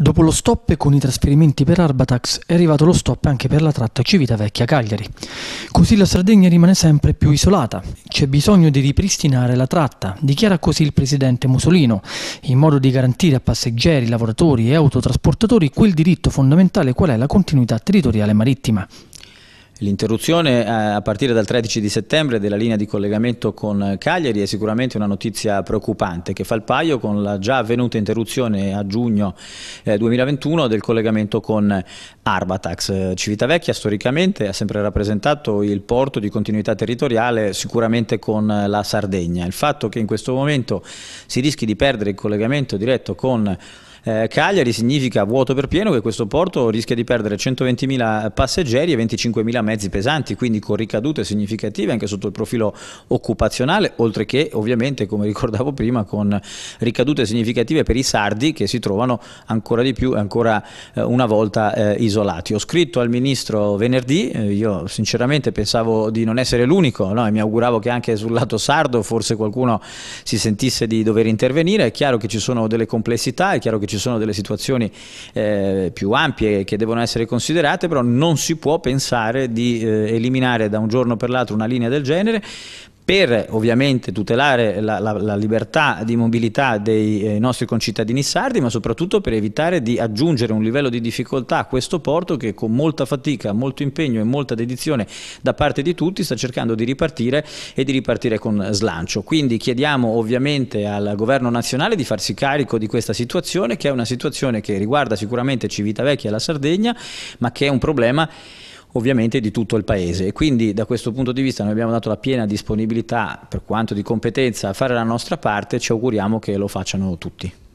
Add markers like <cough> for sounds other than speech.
Dopo lo stop con i trasferimenti per Arbatax è arrivato lo stop anche per la tratta Civitavecchia-Cagliari. Così la Sardegna rimane sempre più isolata. C'è bisogno di ripristinare la tratta, dichiara così il presidente Musolino, in modo di garantire a passeggeri, lavoratori e autotrasportatori quel diritto fondamentale qual è la continuità territoriale marittima. L'interruzione a partire dal 13 di settembre della linea di collegamento con Cagliari è sicuramente una notizia preoccupante che fa il paio con la già avvenuta interruzione a giugno 2021 eh, del collegamento con Arbatax. Civitavecchia storicamente ha sempre rappresentato il porto di continuità territoriale sicuramente con la Sardegna. Il fatto che in questo momento si rischi di perdere il collegamento diretto con eh, Cagliari significa vuoto per pieno che questo porto rischia di perdere 120.000 passeggeri e 25.000 mezzi pesanti, quindi con ricadute significative anche sotto il profilo occupazionale, oltre che ovviamente, come <laughs> ricordavo prima, con ricadute significative per i sardi che si trovano ancora di più e ancora eh, una volta eh, isolati. Ho scritto al ministro venerdì, eh, io sinceramente pensavo di non essere l'unico, no? e mi auguravo che anche sul lato sardo forse qualcuno si sentisse di dover intervenire, è chiaro che ci sono delle complessità, è chiaro che ci ci sono delle situazioni eh, più ampie che devono essere considerate, però non si può pensare di eh, eliminare da un giorno per l'altro una linea del genere per ovviamente tutelare la, la, la libertà di mobilità dei eh, nostri concittadini sardi, ma soprattutto per evitare di aggiungere un livello di difficoltà a questo porto che con molta fatica, molto impegno e molta dedizione da parte di tutti sta cercando di ripartire e di ripartire con slancio. Quindi chiediamo ovviamente al governo nazionale di farsi carico di questa situazione, che è una situazione che riguarda sicuramente Civitavecchia e la Sardegna, ma che è un problema ovviamente di tutto il paese e quindi da questo punto di vista noi abbiamo dato la piena disponibilità per quanto di competenza a fare la nostra parte, e ci auguriamo che lo facciano tutti.